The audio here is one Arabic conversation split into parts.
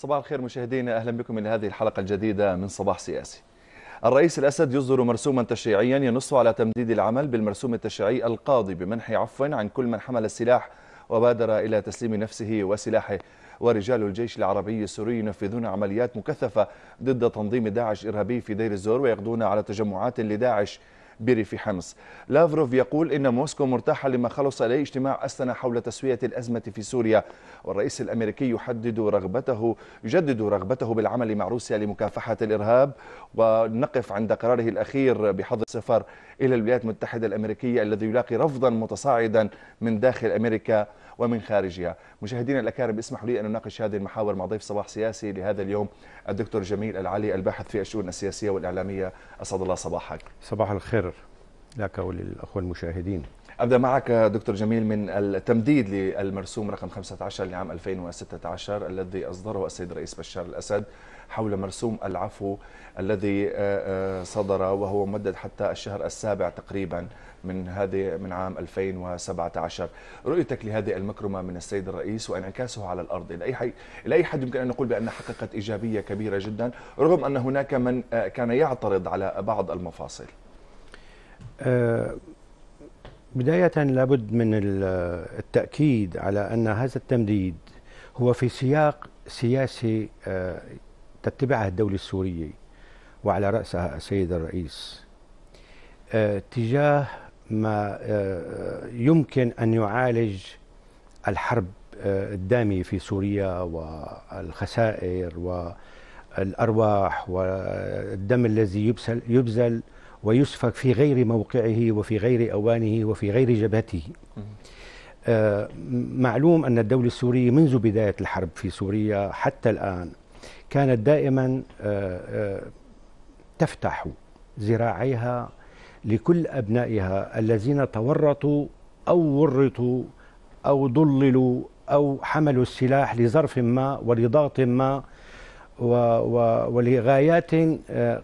صباح الخير مشاهدينا اهلا بكم الى هذه الحلقه الجديده من صباح سياسي. الرئيس الاسد يصدر مرسوما تشريعيا ينص على تمديد العمل بالمرسوم التشريعي القاضي بمنح عفو عن كل من حمل السلاح وبادر الى تسليم نفسه وسلاحه ورجال الجيش العربي السوري ينفذون عمليات مكثفه ضد تنظيم داعش ارهابي في دير الزور ويقضون على تجمعات لداعش بريف حمص لافروف يقول إن موسكو مرتاحة لما خلص إليه اجتماع أستنى حول تسوية الأزمة في سوريا والرئيس الأمريكي يحدد رغبته يجدد رغبته بالعمل مع روسيا لمكافحة الإرهاب ونقف عند قراره الأخير بحظر السفر إلى الولايات المتحدة الأمريكية الذي يلاقي رفضا متصاعدا من داخل أمريكا ومن خارجها مشاهدينا الأكارم اسمحوا لي أن أناقش هذه المحاور مع ضيف صباح سياسي لهذا اليوم الدكتور جميل العلي الباحث في الشؤون السياسية والإعلامية أسعد الله صباحك صباح الخير لك وللأخوة المشاهدين ابدا معك دكتور جميل من التمديد للمرسوم رقم 15 لعام 2016 الذي اصدره السيد الرئيس بشار الاسد حول مرسوم العفو الذي آه، آه، صدر وهو ممدد حتى الشهر السابع تقريبا من هذه من عام 2017 رؤيتك لهذه المكرمه من السيد الرئيس وانعكاسه على الارض الى اي حي... الى اي حد يمكن ان نقول بان حققت ايجابيه كبيره جدا رغم ان هناك من آه، كان يعترض على بعض المفاصل بداية لابد من التأكيد على أن هذا التمديد هو في سياق سياسي آه، تتبعه الدولة السورية وعلى رأسها السيد الرئيس آه، تجاه ما آه، يمكن أن يعالج الحرب الدامية في سوريا والخسائر والأرواح والدم الذي يبذل ويسفك في غير موقعه وفي غير أوانه وفي غير جبهته آه، معلوم أن الدولة السورية منذ بداية الحرب في سوريا حتى الآن كانت دائما آه، آه، تفتح ذراعيها لكل أبنائها الذين تورطوا أو ورطوا أو ضللوا أو حملوا السلاح لظرف ما ولضغط ما ولغايات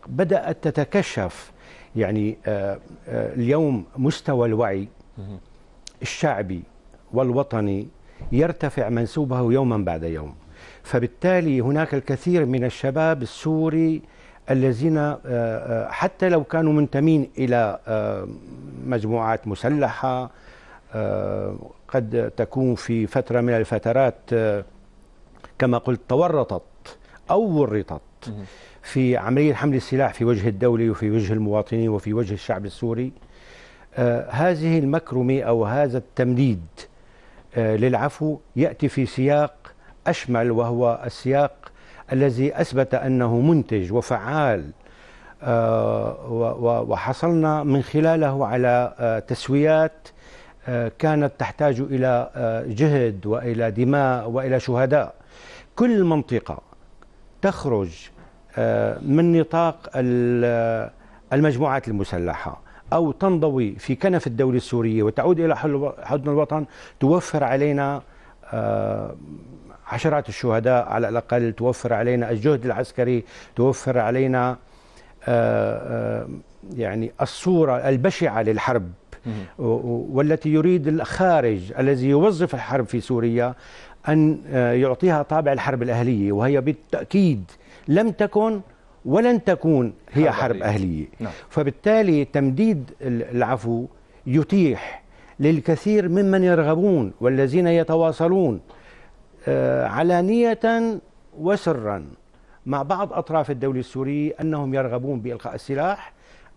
بدأت تتكشف يعني آه، آه، اليوم مستوى الوعي الشعبي والوطني يرتفع منسوبه يوما بعد يوم فبالتالي هناك الكثير من الشباب السوري الذين آه، حتى لو كانوا منتمين إلى مجموعات مسلحة قد تكون في فترة من الفترات كما قلت تورطت أو ورطت في عملية حمل السلاح في وجه الدولة وفي وجه المواطنين وفي وجه الشعب السوري آه، هذه المكرمة أو هذا التمديد آه، للعفو يأتي في سياق أشمل وهو السياق الذي أثبت أنه منتج وفعال آه، وحصلنا من خلاله على تسويات كانت تحتاج إلى جهد وإلى دماء وإلى شهداء كل منطقة تخرج آه، من نطاق المجموعات المسلحة أو تنضوي في كنف الدولة السورية وتعود إلى حضن الوطن توفر علينا آه، عشرات الشهداء على الأقل توفر علينا الجهد العسكري توفر علينا آه، يعني الصورة البشعة للحرب والتي يريد الخارج الذي يوظف الحرب في سوريا أن يعطيها طابع الحرب الأهلية وهي بالتأكيد لم تكن ولن تكون هي حرب, حرب أهلية نعم. فبالتالي تمديد العفو يتيح للكثير ممن يرغبون والذين يتواصلون آه، علانية وسرا مع بعض أطراف الدولة السورية أنهم يرغبون بإلقاء السلاح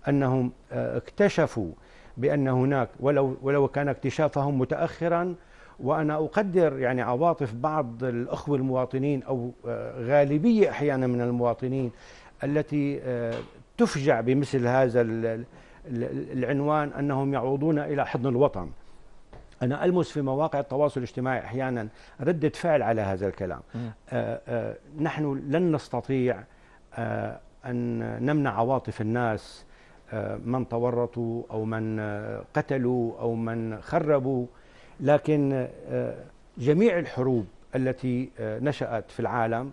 أنهم آه، اكتشفوا بأن هناك ولو, ولو كان اكتشافهم متأخرا وانا اقدر يعني عواطف بعض الاخوه المواطنين او آه، غالبيه احيانا من المواطنين التي آه، تفجع بمثل هذا العنوان انهم يعودون الى حضن الوطن. انا المس في مواقع التواصل الاجتماعي احيانا رده فعل على هذا الكلام. آه، نحن لن نستطيع ان نمنع عواطف الناس من تورطوا او من قتلوا او من خربوا لكن آه، جميع الحروب التي آه، نشأت في العالم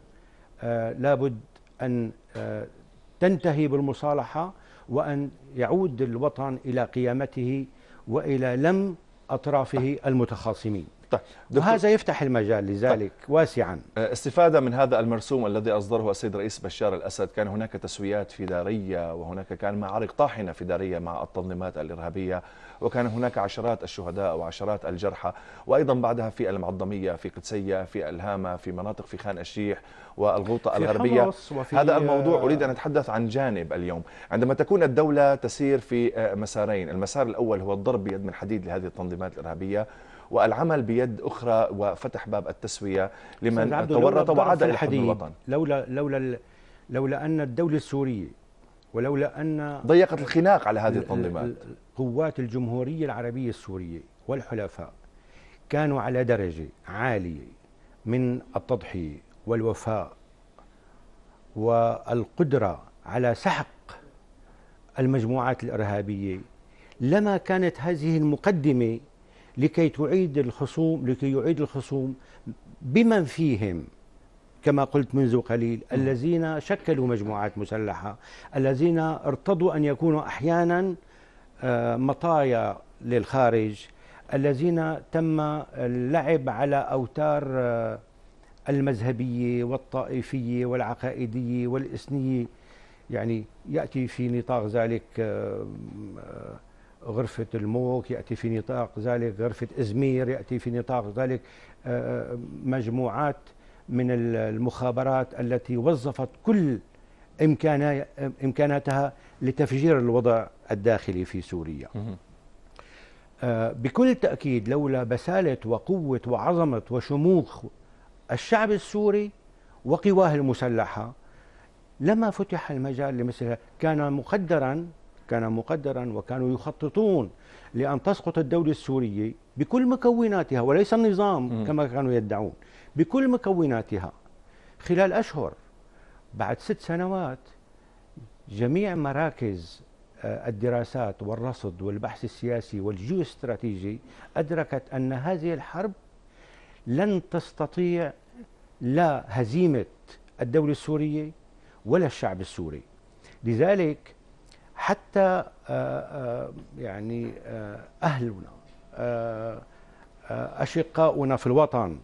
آه، لابد أن تنتهي بالمصالحة وأن يعود الوطن إلى قيامته وإلى لم أطرافه المتخاصمين طيب وهذا يفتح المجال لذلك طيب واسعا آه، استفادة من هذا المرسوم الذي أصدره السيد رئيس بشار الأسد كان هناك تسويات في دارية وهناك كان معارك طاحنة في دارية مع التنظيمات الإرهابية وكان هناك عشرات الشهداء وعشرات الجرحى وأيضا بعدها في المعظمية في قدسية في الهامة في مناطق في خان الشيح والغوطة الغربية هذا الموضوع آه، أريد أن أتحدث عن جانب اليوم عندما تكون الدولة تسير في آه، مسارين المسار الأول هو الضرب بيد من حديد لهذه التنظيمات الإرهابية والعمل بيد اخرى وفتح باب التسويه لمن تورط وعاد الى الوطن لولا لولا لولا ان الدوله السوريه ولولا ان ضيقت الخناق على هذه التنظيمات قوات الجمهوريه العربيه السوريه والحلفاء كانوا على درجه عاليه من التضحيه والوفاء والقدره على سحق المجموعات الارهابيه لما كانت هذه المقدمه لكي تعيد الخصوم لكي يعيد الخصوم بمن فيهم كما قلت منذ قليل نعم. الذين شكلوا مجموعات مسلحة الذين ارتضوا أن يكونوا أحيانا آه، مطايا للخارج الذين تم اللعب على أوتار آه، المذهبية والطائفية والعقائدية والإسنية يعني يأتي في نطاق ذلك آه، غرفة الموك يأتي في نطاق ذلك غرفة إزمير يأتي في نطاق ذلك آه، آه، مجموعات من المخابرات التي وظفت كل إمكاناتها لتفجير الوضع الداخلي في سوريا آه، بكل تأكيد لولا بسالة وقوة وعظمة وشموخ الشعب السوري وقواه المسلحة لما فتح المجال لمثل كان مقدرا كان مقدرا وكانوا يخططون لأن تسقط الدولة السورية بكل مكوناتها وليس النظام كما كانوا يدعون بكل مكوناتها خلال أشهر بعد ست سنوات جميع مراكز آه، الدراسات والرصد والبحث السياسي والجيوستراتيجي أدركت أن هذه الحرب لن تستطيع لا هزيمة الدولة السورية ولا الشعب السوري لذلك حتى آه، آه، يعني آه، أهلنا أشقاؤنا في الوطن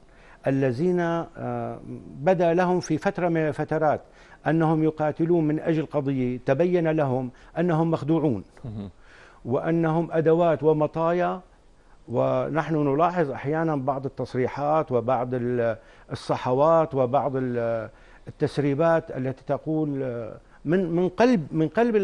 الذين بدا لهم في فترة من الفترات أنهم يقاتلون من أجل قضية تبين لهم أنهم مخدوعون وأنهم أدوات ومطايا ونحن نلاحظ أحيانا بعض التصريحات وبعض الصحوات وبعض التسريبات التي تقول من من قلب من قلب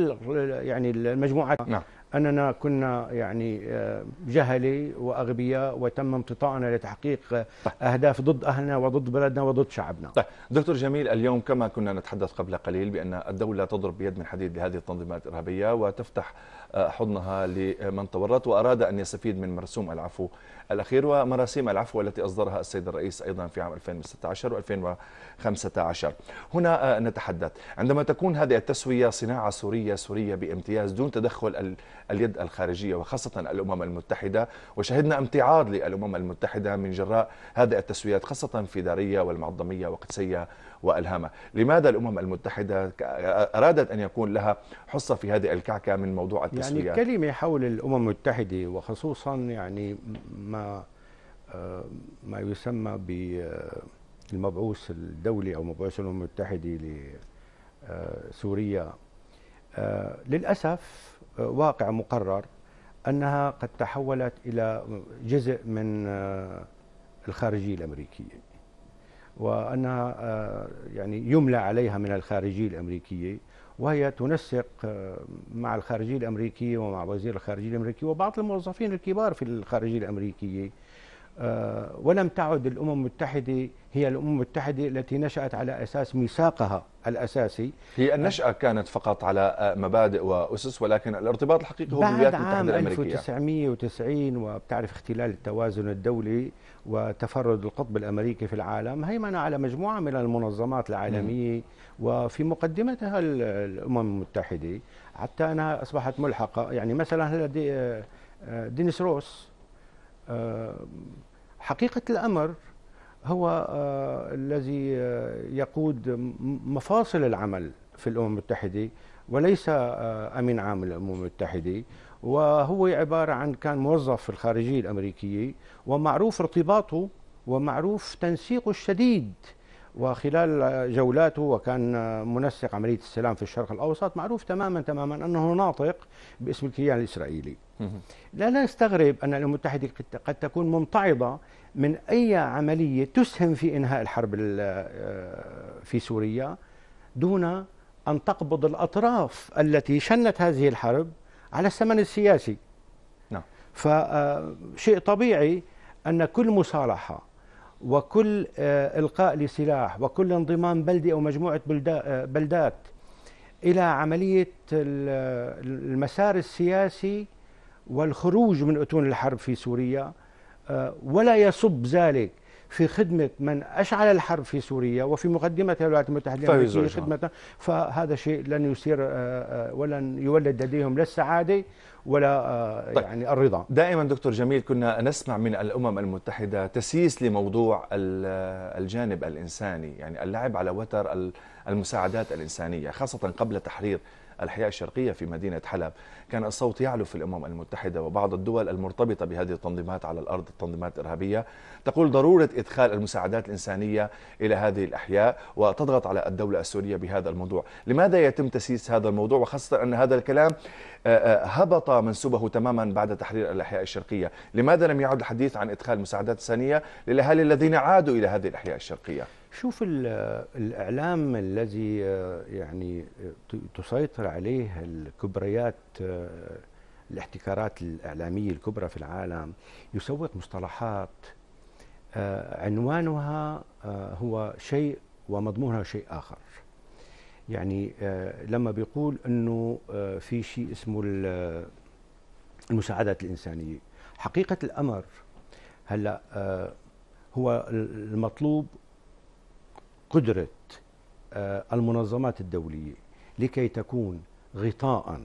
يعني المجموعات نعم. اننا كنا يعني آه، جهله واغبياء وتم امتطاعنا لتحقيق طيب. اهداف ضد اهلنا وضد بلدنا وضد شعبنا. طيب دكتور جميل اليوم كما كنا نتحدث قبل قليل بان الدوله تضرب بيد من حديد لهذه التنظيمات الارهابيه وتفتح حضنها لمن تورط وأراد أن يستفيد من مرسوم العفو الأخير ومراسيم العفو التي أصدرها السيد الرئيس أيضا في عام 2016 و2015 هنا آه، نتحدث عندما تكون هذه التسوية صناعة سورية سورية بامتياز دون تدخل اليد الخارجية وخاصة الأمم المتحدة وشهدنا امتعاض للأمم المتحدة من جراء هذه التسويات خاصة في دارية والمعظمية وقدسية والهامه، لماذا الأمم المتحدة أرادت أن يكون لها حصة في هذه الكعكة من موضوع التسويات؟ يعني كلمة حول الأمم المتحدة وخصوصا يعني ما آه، ما يسمى بالمبعوث آه، الدولي أو مبعوث الأمم المتحدة لسوريا آه، للأسف واقع مقرر أنها قد تحولت إلى جزء من الخارجية الأمريكية وأنها آه، يعني يملى عليها من الخارجية الأمريكية وهي تنسق آه، مع الخارجية الأمريكية ومع وزير الخارجية الأمريكي وبعض الموظفين الكبار في الخارجية الأمريكية آه، ولم تعد الأمم المتحدة هي الأمم المتحدة التي نشأت على أساس ميثاقها الأساسي هي النشأة كانت فقط على آه، مبادئ وأسس ولكن الارتباط الحقيقي هو بالولايات المتحدة الأمريكية بعد عام 1990 وبتعرف اختلال التوازن الدولي وتفرد القطب الأمريكي في العالم هيمن على مجموعة من المنظمات العالمية وفي مقدمتها الأمم المتحدة حتى أنها أصبحت ملحقة يعني مثلا هلا آه، دينيس روس حقيقة الأمر هو آه، الذي آه، يقود مفاصل العمل في الأمم المتحدة وليس آه، أمين عام للأمم المتحدة وهو عبارة عن كان موظف في الخارجية الأمريكية ومعروف ارتباطه ومعروف تنسيقه الشديد وخلال جولاته وكان منسق عملية السلام في الشرق الأوسط معروف تماما تماما أنه ناطق باسم الكيان الإسرائيلي لا لا يستغرب أن الأمم المتحدة قد تكون ممتعضة من أي عملية تسهم في إنهاء الحرب آه، في سوريا دون أن تقبض الأطراف التي شنت هذه الحرب على الثمن السياسي نعم فشيء آه، طبيعي أن كل مصالحة وكل آه، إلقاء لسلاح وكل انضمام بلدي أو مجموعة بلدات إلى عملية المسار السياسي والخروج من أتون الحرب في سوريا آه، ولا يصب ذلك في خدمة من أشعل الحرب في سوريا وفي مقدمة الولايات المتحدة الأمريكية خدمة فهذا شيء لن يثير آه، آه، ولن يولد لديهم لا السعادة ولا طيب يعني الرضا دائما دكتور جميل كنا نسمع من الأمم المتحدة تسييس لموضوع الجانب الإنساني يعني اللعب على وتر المساعدات الإنسانية خاصة قبل تحرير الحياة الشرقية في مدينة حلب كان الصوت يعلو في الأمم المتحدة وبعض الدول المرتبطة بهذه التنظيمات على الأرض التنظيمات الإرهابية تقول ضرورة إدخال المساعدات الإنسانية إلى هذه الأحياء وتضغط على الدولة السورية بهذا الموضوع لماذا يتم تسييس هذا الموضوع وخاصة أن هذا الكلام آه، آه، هبط منسوبه تماما بعد تحرير الأحياء الشرقية لماذا لم يعد الحديث عن إدخال مساعدات إنسانية للأهالي الذين عادوا إلى هذه الأحياء الشرقية شوف الإعلام الذي آه، يعني آه، تسيطر عليه الكبريات آه، الاحتكارات الإعلامية الكبرى في العالم يسوق مصطلحات عنوانها هو شيء ومضمونها شيء آخر يعني لما بيقول أنه في شيء اسمه المساعدات الإنسانية حقيقة الأمر هلأ هو المطلوب قدرة آه، المنظمات الدولية لكي تكون غطاء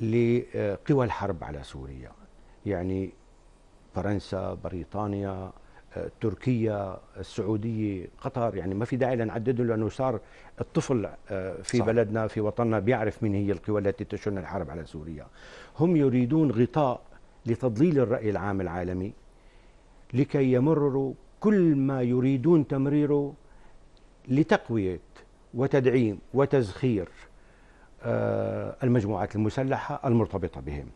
لقوى الحرب على سوريا يعني فرنسا بريطانيا آه، تركيا السعودية قطر يعني ما في داعي لنعددهم لأنه صار الطفل آه، في صح. بلدنا في وطننا بيعرف من هي القوى التي تشن الحرب على سوريا هم يريدون غطاء لتضليل الرأي العام العالمي لكي يمرروا كل ما يريدون تمريره لتقويه وتدعيم وتزخير آه، المجموعات المسلحه المرتبطه بهم.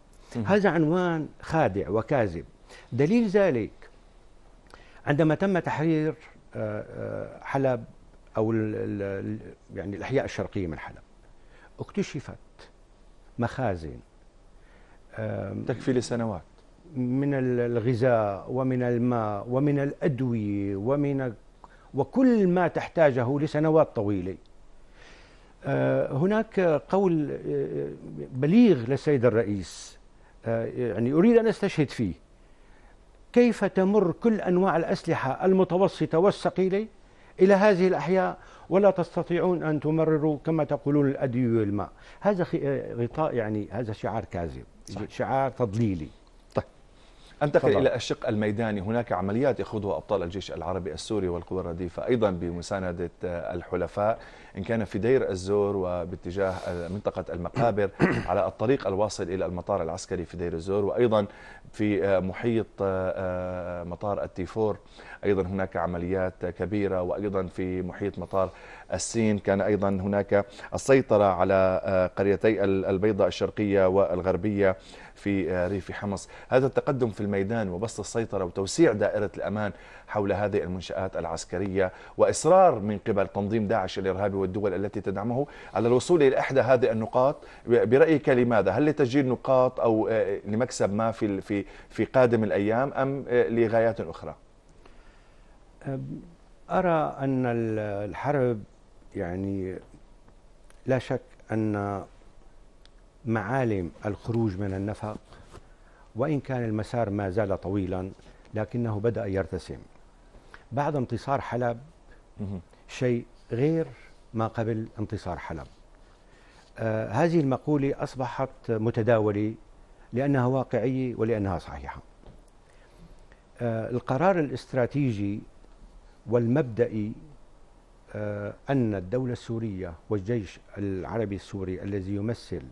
هذا عنوان خادع وكاذب. دليل ذلك عندما تم تحرير آه، آه، حلب او يعني الاحياء الشرقيه من حلب اكتشفت مخازن تكفي لسنوات من الغذاء ومن الماء ومن الأدوية ومن وكل ما تحتاجه لسنوات طويلة آه، هناك قول آه، بليغ للسيد الرئيس آه، يعني أريد أن أستشهد فيه كيف تمر كل أنواع الأسلحة المتوسطة والثقيلة إلى هذه الأحياء ولا تستطيعون أن تمرروا كما تقولون الأدوية والماء هذا غطاء يعني هذا شعار كاذب شعار تضليلي أنتقل إلى الشق الميداني هناك عمليات يخوضها أبطال الجيش العربي السوري والقوى الرديفة أيضا بمساندة الحلفاء إن كان في دير الزور وباتجاه منطقة المقابر على الطريق الواصل إلى المطار العسكري في دير الزور وأيضا في محيط آه، مطار التيفور أيضا هناك عمليات كبيرة وأيضا في محيط مطار السين كان أيضا هناك السيطرة على آه، قريتي البيضة الشرقية والغربية في آه، ريف حمص هذا التقدم في الميدان وبسط السيطرة وتوسيع دائرة الأمان حول هذه المنشآت العسكرية وإصرار من قبل تنظيم داعش الإرهابي والدول التي تدعمه على الوصول إلى إحدى هذه النقاط برأيك لماذا؟ هل لتسجيل نقاط أو آه، لمكسب ما في في في قادم الأيام أم آه، لغايات أخرى؟ أرى أن الحرب يعني لا شك أن معالم الخروج من النفق وإن كان المسار ما زال طويلا لكنه بدأ يرتسم بعد انتصار حلب شيء غير ما قبل انتصار حلب آه هذه المقولة أصبحت متداولة لأنها واقعية ولأنها صحيحة آه القرار الاستراتيجي والمبدئي آه أن الدولة السورية والجيش العربي السوري الذي يمثل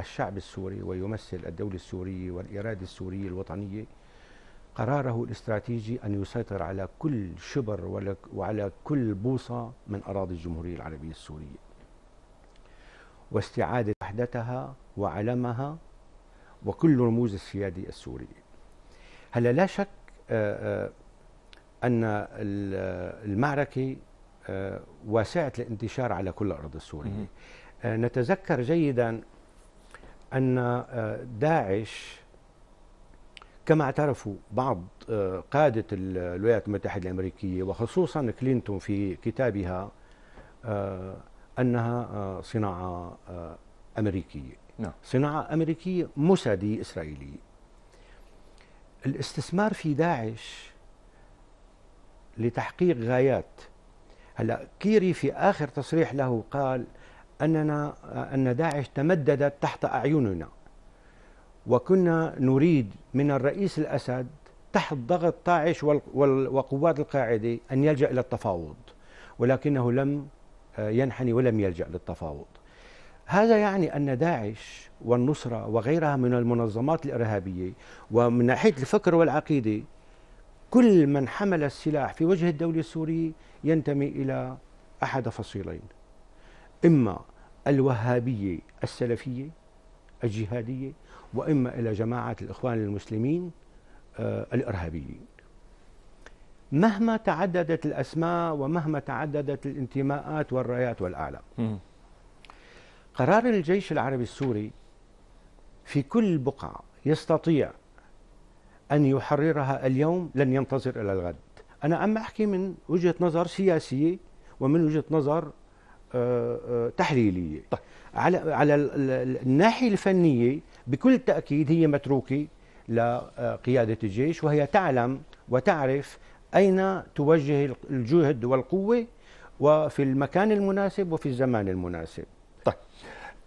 الشعب السوري ويمثل الدولة السورية والإرادة السورية الوطنية قراره الاستراتيجي أن يسيطر على كل شبر وعلى كل بوصة من أراضي الجمهورية العربية السورية واستعادة وحدتها وعلمها وكل رموز السيادة السوري هلا لا شك آه، آه، أن المعركة آه، واسعة الانتشار على كل الأراضي السورية نتذكر جيدا أن آه، داعش كما اعترفوا بعض آه، قادة الولايات المتحدة الأمريكية وخصوصا كلينتون في كتابها آه، أنها نعم. صناعة أمريكية صناعة أمريكية موساديه إسرائيلية الاستثمار في داعش لتحقيق غايات هلا كيري في آخر تصريح له قال أننا أن داعش تمددت تحت أعيننا وكنا نريد من الرئيس الأسد تحت ضغط داعش وقوات القاعدة أن يلجأ إلى التفاوض ولكنه لم آه، ينحني ولم يلجأ للتفاوض هذا يعني أن داعش والنصرة وغيرها من المنظمات الإرهابية ومن ناحية الفكر والعقيدة كل من حمل السلاح في وجه الدولة السورية ينتمي إلى أحد فصيلين إما الوهابية السلفية الجهادية وإما إلى جماعة الإخوان المسلمين آه، الإرهابيين مهما تعددت الأسماء ومهما تعددت الانتماءات والرايات والأعلام قرار الجيش العربي السوري في كل بقعة يستطيع أن يحررها اليوم لن ينتظر إلى الغد أنا عم أحكي من وجهة نظر سياسية ومن وجهة نظر تحليليه طيب. على على الناحيه الفنيه بكل تاكيد هي متروكه لقياده الجيش وهي تعلم وتعرف اين توجه الجهد والقوه وفي المكان المناسب وفي الزمان المناسب طيب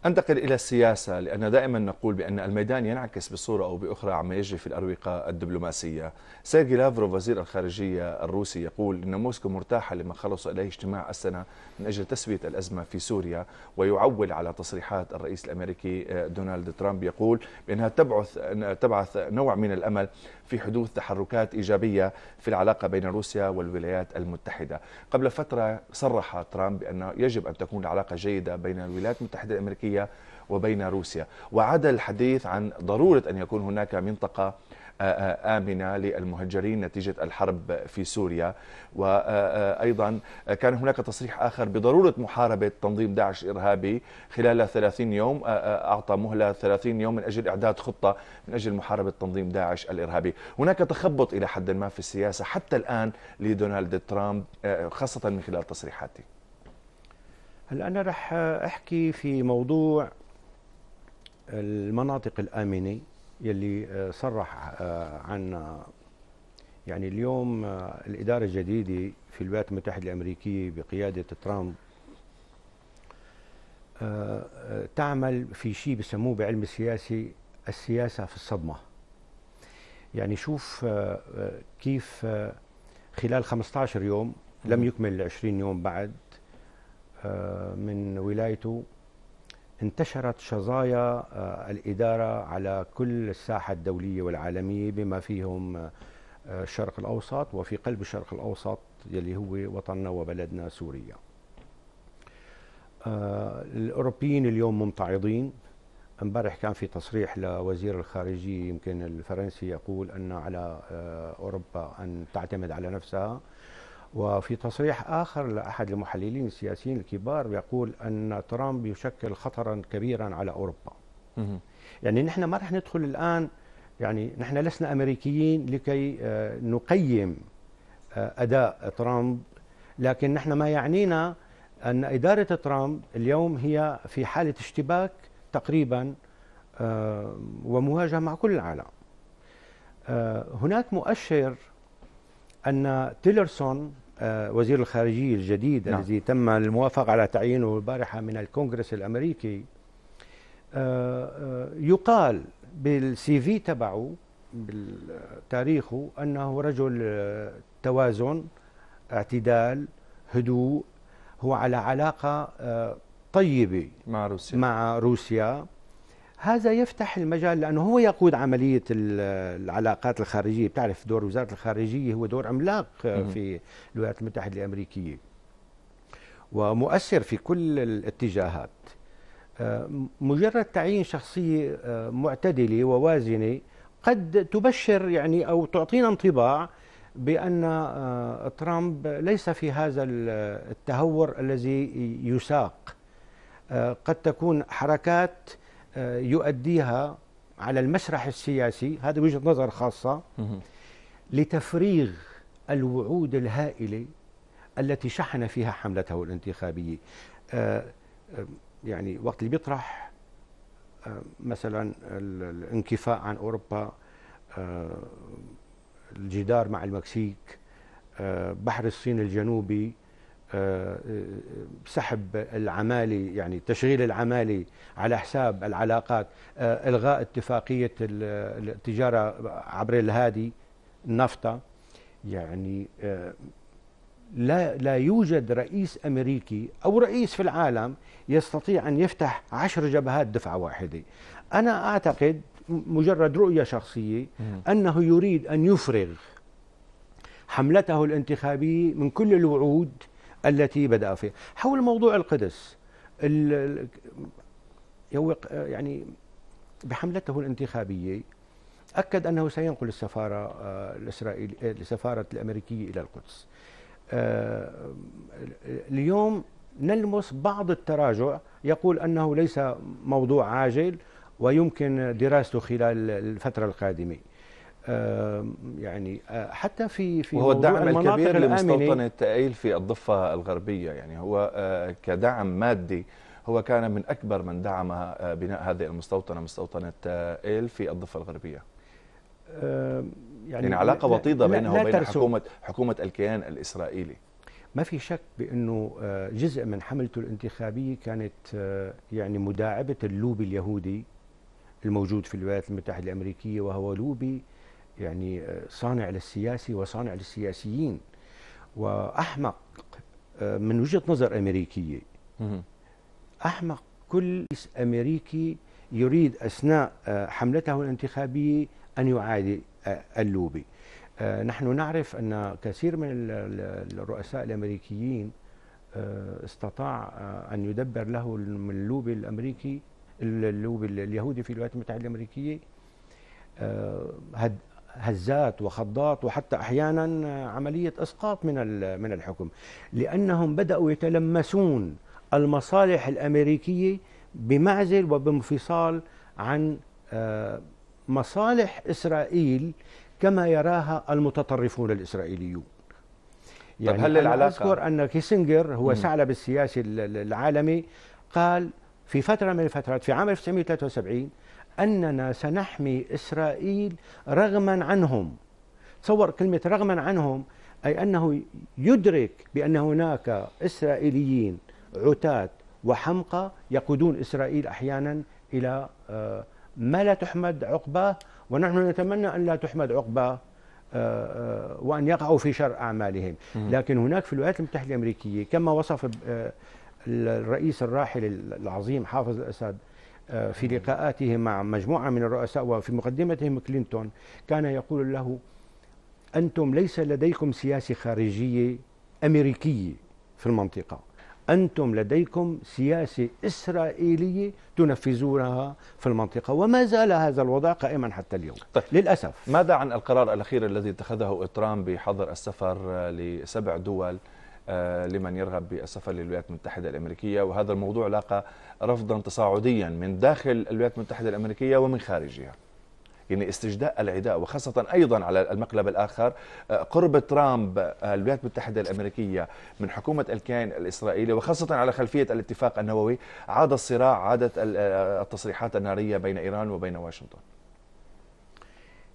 أنتقل إلى السياسة لأن دائما نقول بأن الميدان ينعكس بصورة أو بأخرى عما يجري في الأروقة الدبلوماسية سيرجي لافروف وزير الخارجية الروسي يقول أن موسكو مرتاحة لما خلص إليه اجتماع السنة من أجل تسوية الأزمة في سوريا ويعول على تصريحات الرئيس الأمريكي آه، دونالد ترامب يقول بأنها تبعث, تبعث نوع من الأمل في حدوث تحركات إيجابية في العلاقة بين روسيا والولايات المتحدة قبل فترة صرح ترامب بأن يجب أن تكون العلاقة جيدة بين الولايات المتحدة الأمريكية وبين روسيا وعاد الحديث عن ضرورة أن يكون هناك منطقة آمنة للمهجرين نتيجة الحرب في سوريا وأيضا كان هناك تصريح آخر بضرورة محاربة تنظيم داعش الإرهابي خلال 30 يوم أعطى مهلة 30 يوم من أجل إعداد خطة من أجل محاربة تنظيم داعش الإرهابي هناك تخبط إلى حد ما في السياسة حتى الآن لدونالد ترامب خاصة من خلال تصريحاته هلا أنا رح أحكي في موضوع المناطق الآمنة يلي آه، صرح آه، عن آه، يعني اليوم الإدارة الجديدة في الولايات المتحدة الأمريكية بقيادة ترامب تعمل في شيء بسموه بعلم السياسي السياسة في الصدمة يعني شوف كيف خلال 15 يوم لم يكمل 20 يوم بعد من ولايته انتشرت شظايا آه، الإدارة على كل الساحة الدولية والعالمية بما فيهم آه، الشرق الأوسط وفي قلب الشرق الأوسط يلي هو وطننا وبلدنا سوريا آه، الأوروبيين اليوم ممتعضين امبارح كان في تصريح لوزير الخارجية يمكن الفرنسي يقول أن على أوروبا أن تعتمد على نفسها وفي تصريح آخر لأحد المحللين السياسيين الكبار يقول أن ترامب يشكل خطرا كبيرا على أوروبا يعني نحن ما رح ندخل الآن يعني نحن لسنا أمريكيين لكي آه، نقيم آه، أداء ترامب لكن نحن ما يعنينا أن إدارة ترامب اليوم هي في حالة اشتباك تقريبا آه، ومواجهة مع كل العالم هناك مؤشر أن تيلرسون آه، وزير الخارجية الجديد نعم. الذي تم الموافقة على تعيينه البارحة من الكونغرس الأمريكي آه، آه، يقال بالسي في تبعه بالتاريخه أنه رجل توازن اعتدال هدوء هو على علاقة طيبة مع روسيا مع روسيا هذا يفتح المجال لانه هو يقود عمليه العلاقات الخارجيه بتعرف دور وزاره الخارجيه هو دور عملاق في الولايات المتحده الامريكيه ومؤثر في كل الاتجاهات آه، مجرد تعيين شخصيه آه، معتدله ووازنه قد تبشر يعني او تعطينا انطباع بان آه، ترامب ليس في هذا التهور الذي يساق قد تكون حركات آه، يؤديها على المسرح السياسي هذا وجهة نظر خاصة لتفريغ الوعود الهائلة التي شحن فيها حملته الانتخابية آه، آه، يعني وقت اللي بيطرح مثلا الانكفاء عن أوروبا الجدار مع المكسيك بحر الصين الجنوبي سحب العمالي يعني تشغيل العمالي على حساب العلاقات آه، الغاء اتفاقيه التجاره عبر الهادي النفطه يعني آه، لا لا يوجد رئيس امريكي او رئيس في العالم يستطيع ان يفتح عشر جبهات دفعه واحده انا اعتقد مجرد رؤيه شخصيه انه يريد ان يفرغ حملته الانتخابيه من كل الوعود التي بدأ فيها حول موضوع القدس يعني بحملته الانتخابية أكد أنه سينقل السفارة آه، الإسرائيلية آه، السفارة الأمريكية إلى القدس آه، اليوم نلمس بعض التراجع يقول أنه ليس موضوع عاجل ويمكن دراسته خلال الفترة القادمة يعني حتى في في هو الدعم الكبير لمستوطنه ايل في الضفه الغربيه يعني هو كدعم مادي هو كان من اكبر من دعم بناء هذه المستوطنه مستوطنه ايل في الضفه الغربيه يعني, يعني علاقه وطيده بينها وبين حكومه حكومه الكيان الاسرائيلي ما في شك بانه جزء من حملته الانتخابيه كانت يعني مداعبه اللوبي اليهودي الموجود في الولايات المتحده الامريكيه وهو لوبي يعني آه، صانع للسياسي وصانع للسياسيين واحمق آه، من وجهه نظر امريكيه احمق كل امريكي يريد اثناء آه، حملته الانتخابيه ان يعادي اللوبي نحن نعرف ان كثير من الرؤساء الامريكيين استطاع ان يدبر له اللوبي الامريكي اللوبي اليهودي في الولايات المتحده الامريكيه هزات وخضات وحتى احيانا عمليه اسقاط من من الحكم لانهم بداوا يتلمسون المصالح الامريكيه بمعزل وبانفصال عن آه، مصالح اسرائيل كما يراها المتطرفون الاسرائيليون يعني هل العلاقه اذكر ان كيسنجر هو ثعلب السياسي العالمي قال في فتره من الفترات في عام 1973 أننا سنحمي إسرائيل رغما عنهم تصور كلمة رغما عنهم أي أنه يدرك بأن هناك إسرائيليين عتاة وحمقى يقودون إسرائيل أحيانا إلى آه، ما لا تحمد عقباه ونحن نتمنى أن لا تحمد عقباه آه، آه، وأن يقعوا في شر أعمالهم لكن هناك في الولايات المتحدة الأمريكية كما وصف الرئيس الراحل العظيم حافظ الأسد آه، في لقاءاته مع مجموعة من الرؤساء وفي مقدمتهم كلينتون كان يقول له أنتم ليس لديكم سياسة خارجية أمريكية في المنطقة أنتم لديكم سياسة إسرائيلية تنفذونها في المنطقة وما زال هذا الوضع قائما حتى اليوم طيب. للأسف ماذا عن القرار الأخير الذي اتخذه ترامب بحظر السفر لسبع دول آه، لمن يرغب بالسفر للولايات المتحدة الأمريكية وهذا الموضوع لاقى رفضا تصاعديا من داخل الولايات المتحدة الأمريكية ومن خارجها يعني استجداء العداء وخاصة أيضا على المقلب الآخر آه، قرب ترامب آه، الولايات المتحدة الأمريكية من حكومة الكيان الإسرائيلي وخاصة على خلفية الاتفاق النووي عاد الصراع عادت التصريحات النارية بين إيران وبين واشنطن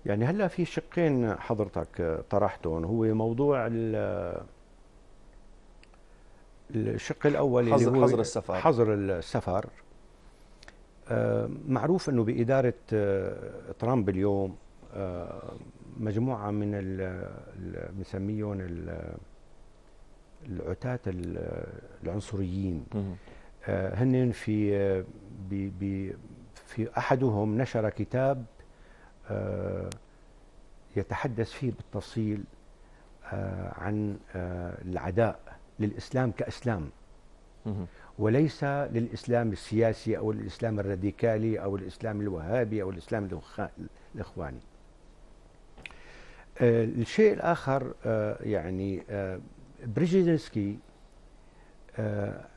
يعني هلا في شقين حضرتك طرحتهم هو موضوع الشق الاول حظر, اللي هو حظر السفر حظر السفر آه، معروف انه باداره آه، ترامب اليوم آه، مجموعه من بنسميهم العتاة العنصريين هن في في احدهم نشر كتاب يتحدث فيه بالتفصيل عن العداء للإسلام كإسلام وليس للإسلام السياسي أو الإسلام الراديكالي أو الإسلام الوهابي أو الإسلام الإخواني آه، الشيء الآخر آه، يعني آه، بريجينسكي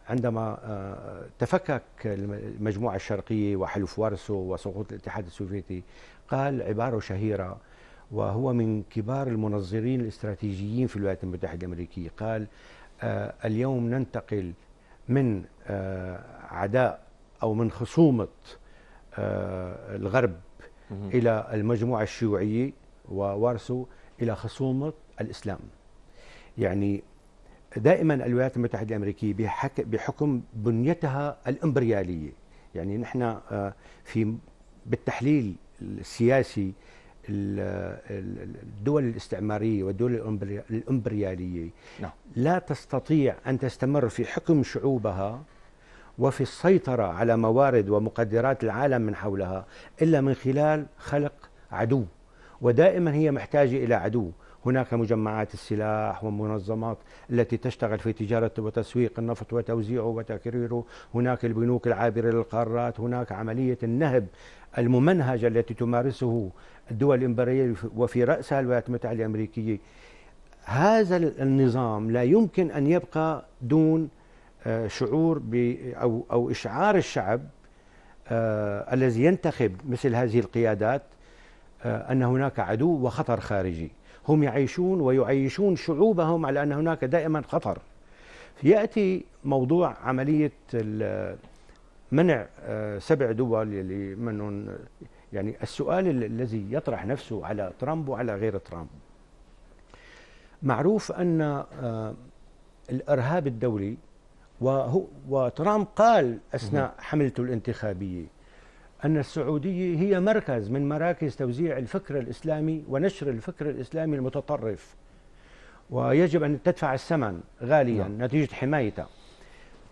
عندما تفكك المجموعة الشرقية وحلف وارسو وسقوط الاتحاد السوفيتي قال عبارة شهيرة وهو من كبار المنظرين الاستراتيجيين في الولايات المتحدة الأمريكية قال آه، اليوم ننتقل من آه، عداء أو من خصومة آه، الغرب إلى المجموعة الشيوعية ووارسو إلى خصومة الإسلام يعني دائما الولايات المتحدة الأمريكية بحكم بنيتها الإمبريالية يعني نحن في بالتحليل السياسي الدول الاستعمارية والدول الإمبريالية نعم. لا تستطيع أن تستمر في حكم شعوبها وفي السيطرة على موارد ومقدرات العالم من حولها إلا من خلال خلق عدو ودائما هي محتاجة إلى عدو هناك مجمعات السلاح ومنظمات التي تشتغل في تجارة وتسويق النفط وتوزيعه وتكريره هناك البنوك العابرة للقارات هناك عملية النهب الممنهجة التي تمارسه الدول الإمبرية وفي رأسها الولايات المتحدة الأمريكية هذا النظام لا يمكن أن يبقى دون آه، شعور ب أو أو إشعار الشعب آه، الذي ينتخب مثل هذه القيادات آه، أن هناك عدو وخطر خارجي هم يعيشون ويعيشون شعوبهم على أن هناك دائما خطر يأتي موضوع عملية منع آه، سبع دول اللي منهم يعني السؤال الذي يطرح نفسه على ترامب وعلى غير ترامب معروف أن آه، الإرهاب الدولي وهو وترامب قال أثناء حملته الانتخابية أن السعودية هي مركز من مراكز توزيع الفكر الإسلامي ونشر الفكر الإسلامي المتطرف ويجب أن تدفع الثمن غاليا نعم. نتيجة حمايتها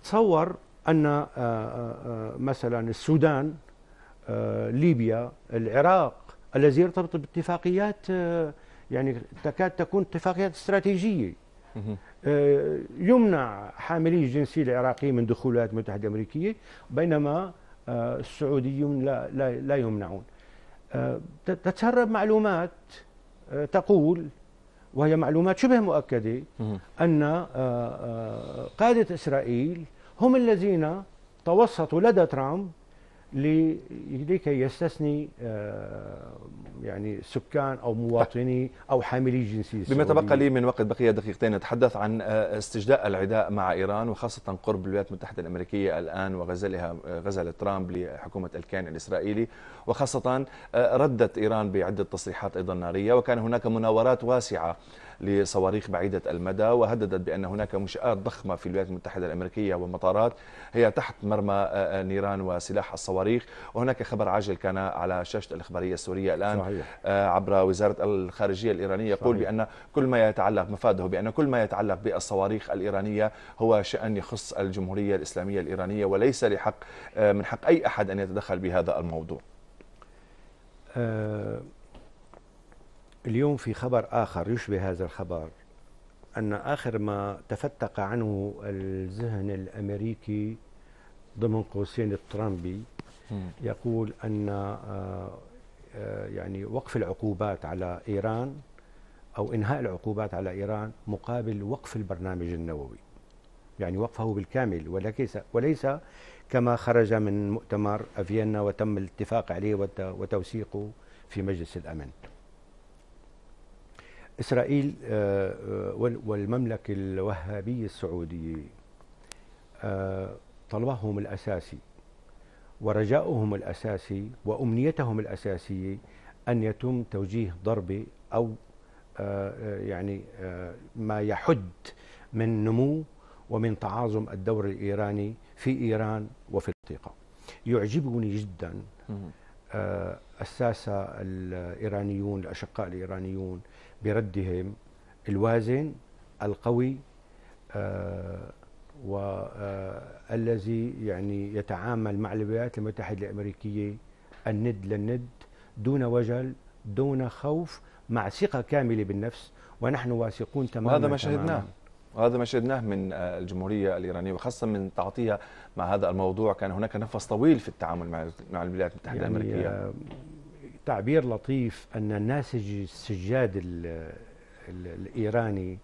تصور أن آه، آه، آه، مثلا السودان ليبيا العراق الذي يرتبط باتفاقيات يعني تكاد تكون اتفاقيات استراتيجية يمنع حاملي الجنسية العراقية من دخولات المتحدة الأمريكية بينما السعوديون لا, لا, لا يمنعون آه، تتسرب معلومات آه، تقول وهي معلومات شبه مؤكدة أن آه، قادة إسرائيل هم الذين توسطوا لدى ترامب لكي يستثني آه، يعني سكان او مواطني او حاملي الجنسيه بما تبقى لي من وقت بقيه دقيقتين نتحدث عن آه، استجداء العداء مع ايران وخاصه قرب الولايات المتحده الامريكيه الان وغزلها آه، غزل ترامب لحكومه الكيان الاسرائيلي وخاصه ردت ايران بعده تصريحات ايضا ناريه وكان هناك مناورات واسعه لصواريخ بعيدة المدى وهددت بأن هناك منشآت ضخمة في الولايات المتحدة الأمريكية والمطارات هي تحت مرمى آه، آه، نيران وسلاح الصواريخ وهناك خبر عاجل كان على شاشة الإخبارية السورية الآن صحيح. آه، عبر وزارة الخارجية الإيرانية يقول صحيح. بأن كل ما يتعلق مفاده بأن كل ما يتعلق بالصواريخ الإيرانية هو شأن يخص الجمهورية الإسلامية الإيرانية وليس لحق من حق أي أحد أن يتدخل بهذا الموضوع اليوم في خبر آخر يشبه هذا الخبر أن آخر ما تفتق عنه الذهن الأمريكي ضمن قوسين الترامبي يقول أن آه، آه، يعني وقف العقوبات على إيران أو إنهاء العقوبات على إيران مقابل وقف البرنامج النووي يعني وقفه بالكامل وليس وليس كما خرج من مؤتمر فيينا وتم الاتفاق عليه وتوثيقه في مجلس الأمن إسرائيل آه، آه، والمملكة الوهابية السعودية آه، طلبهم الأساسي ورجاؤهم الأساسي وأمنيتهم الأساسية أن يتم توجيه ضربة أو يعني ما يحد من نمو ومن تعاظم الدور الإيراني في إيران وفي المنطقة يعجبني جدا الساسة الإيرانيون الأشقاء الإيرانيون بردهم الوازن القوي آه، والذي آه، يعني يتعامل مع الولايات المتحدة الأمريكية الند للند دون وجل دون خوف مع ثقة كاملة بالنفس ونحن واثقون تماما وهذا ما شهدناه وهذا ما شهدناه من آه، الجمهورية الإيرانية وخاصة من تعاطيها مع هذا الموضوع كان هناك نفس طويل في التعامل مع الولايات المتحدة يعني الأمريكية تعبير لطيف أن الناسج السجاد الإيراني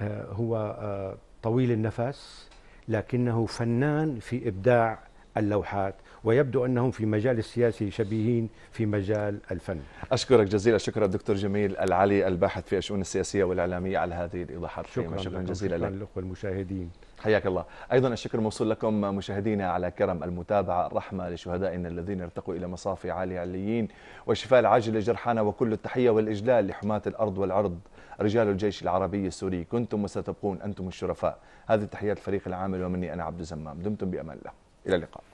آه، هو آه، طويل النفس لكنه فنان في إبداع اللوحات ويبدو أنهم في مجال السياسي شبيهين في مجال الفن أشكرك جزيل الشكر الدكتور جميل العلي الباحث في الشؤون السياسية والإعلامية على هذه الإيضاحات شكرا, شكرا جزيلا لك الأخوة المشاهدين حياك الله أيضا الشكر موصول لكم مشاهدينا على كرم المتابعة الرحمة لشهدائنا الذين ارتقوا إلى مصافي عالي عليين والشفاء العاجل لجرحانا وكل التحية والإجلال لحماة الأرض والعرض رجال الجيش العربي السوري كنتم وستبقون أنتم الشرفاء هذه تحيات الفريق العامل ومني أنا عبد الزمام دمتم بأمان الله إلى اللقاء